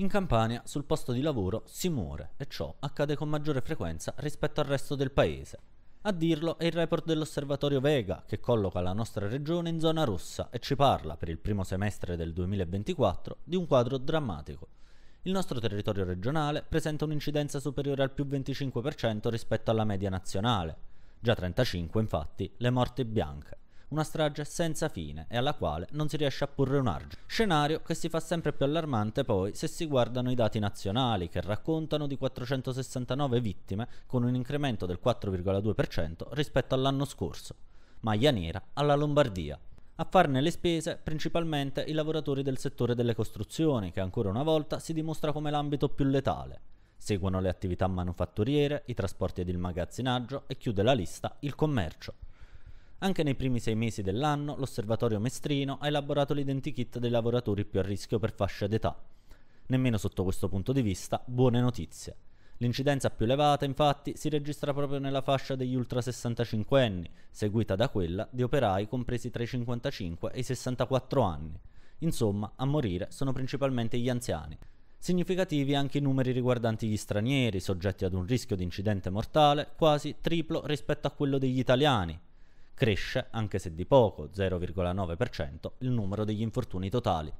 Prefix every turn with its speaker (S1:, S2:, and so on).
S1: In Campania sul posto di lavoro si muore e ciò accade con maggiore frequenza rispetto al resto del paese. A dirlo è il report dell'osservatorio Vega che colloca la nostra regione in zona rossa e ci parla per il primo semestre del 2024 di un quadro drammatico. Il nostro territorio regionale presenta un'incidenza superiore al più 25% rispetto alla media nazionale, già 35 infatti le morti bianche una strage senza fine e alla quale non si riesce a porre un argine. Scenario che si fa sempre più allarmante poi se si guardano i dati nazionali che raccontano di 469 vittime con un incremento del 4,2% rispetto all'anno scorso. Maglia nera alla Lombardia. A farne le spese principalmente i lavoratori del settore delle costruzioni, che ancora una volta si dimostra come l'ambito più letale. Seguono le attività manufatturiere, i trasporti ed il magazzinaggio e chiude la lista il commercio. Anche nei primi sei mesi dell'anno l'osservatorio mestrino ha elaborato l'identikit dei lavoratori più a rischio per fascia d'età. Nemmeno sotto questo punto di vista, buone notizie. L'incidenza più elevata, infatti, si registra proprio nella fascia degli ultra 65 anni, seguita da quella di operai compresi tra i 55 e i 64 anni. Insomma, a morire sono principalmente gli anziani. Significativi anche i numeri riguardanti gli stranieri, soggetti ad un rischio di incidente mortale quasi triplo rispetto a quello degli italiani, cresce, anche se di poco, 0,9%, il numero degli infortuni totali.